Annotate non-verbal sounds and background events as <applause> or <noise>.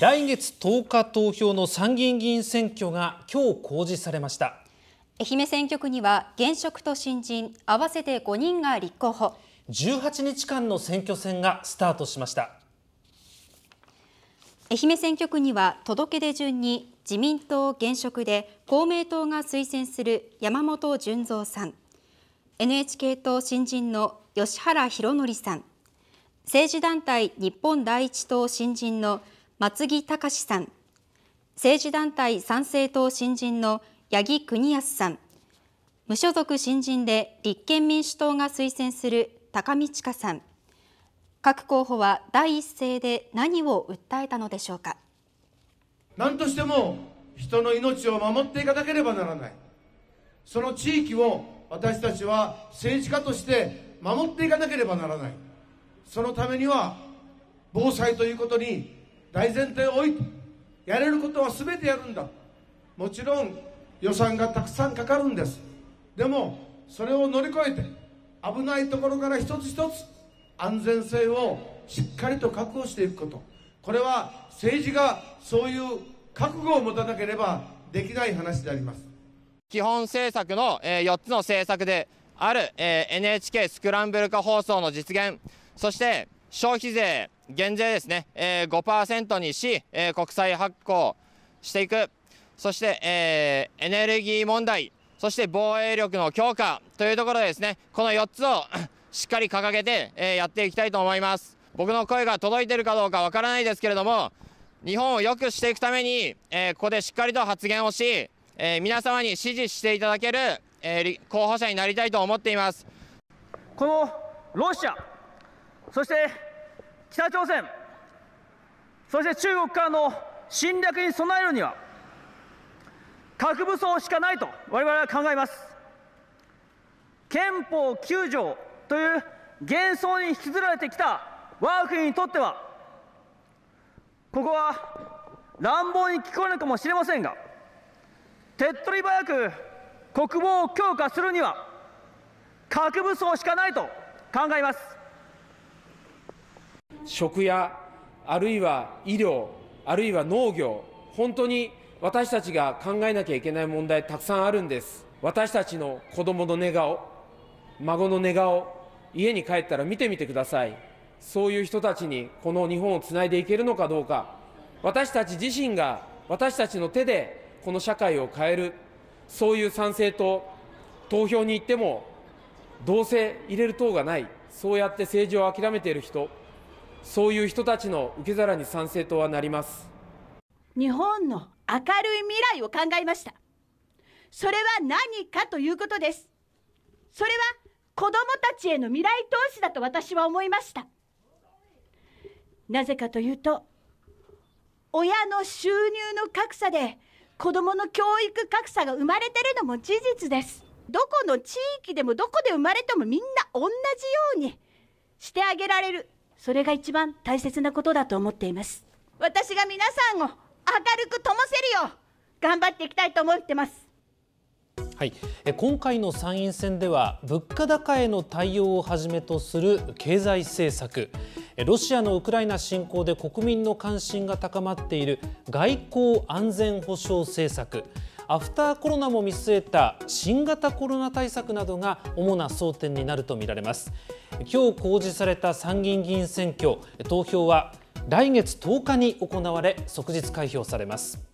来月10日投票の参議院議員選挙が今日公示されました愛媛選挙区には現職と新人合わせて5人が立候補18日間の選挙戦がスタートしました愛媛選挙区には届け出順に自民党現職で公明党が推薦する山本純三さん NHK 党新人の吉原博則さん政治団体日本第一党新人の松木隆さん、政治団体参政党新人の八木邦康さん、無所属新人で立憲民主党が推薦する高見知佳さん、各候補は第一声で何を訴えたのでしょうか。何としても人の命を守っていかなければならない。その地域を私たちは政治家として守っていかなければならない。そのためには防災ということに大前提を置いてやれることは全てやるんだもちろん予算がたくさんかかるんですでもそれを乗り越えて危ないところから一つ一つ安全性をしっかりと確保していくことこれは政治がそういう覚悟を持たなければできない話であります基本政策の、え4つの政策である、え NHK スクランブル化放送の実現そして消費税減税ですね、えー、5%にし、えー、国債発行していくそして、えー、エネルギー問題そして防衛力の強化というところですねこの4つを <coughs> しっかり掲げて、えー、やっていきたいと思います僕の声が届いてるかどうかわからないですけれども日本を良くしていくために、えー、ここでしっかりと発言をし、えー、皆様に支持していただける、え候補者になりたいと思っていますこのロシアそして北朝鮮そして中国からの侵略に備えるには核武装しかないと我々は考えます憲法9条という幻想に引きずられてきた我が国にとってはここは乱暴に聞こえるかもしれませんが手っ取り早く国防を強化するには核武装しかないと考えます食やあるいは医療あるいは農業本当に私たちが考えなきゃいけない問題たくさんあるんです私たちの子供の寝顔孫の寝顔家に帰ったら見てみてくださいそういう人たちにこの日本をつないでいけるのかどうか私たち自身が私たちの手でこの社会を変えるそういう賛成と投票に行ってもどうせ入れる党がないそうやって政治を諦めている人そういう人たちの受け皿に賛成とはなります日本の明るい未来を考えましたそれは何かということですそれは子供たちへの未来投資だと私は思いましたなぜかというと親の収入の格差で子供の教育格差が生まれてるのも事実ですどこの地域でもどこで生まれてもみんな同じようにしてあげられるそれが一番大切なことだと思っています私が皆さんを明るく灯せるよう頑張っていきたいと思ってますはい、今回の参院選では物価高への対応をはじめとする経済政策ロシアのウクライナ侵攻で国民の関心が高まっている外交安全保障政策アフターコロナも見据えた新型コロナ対策などが主な争点になるとみられます今日公示された参議院議員選挙投票は来月10日に行われ即日開票されます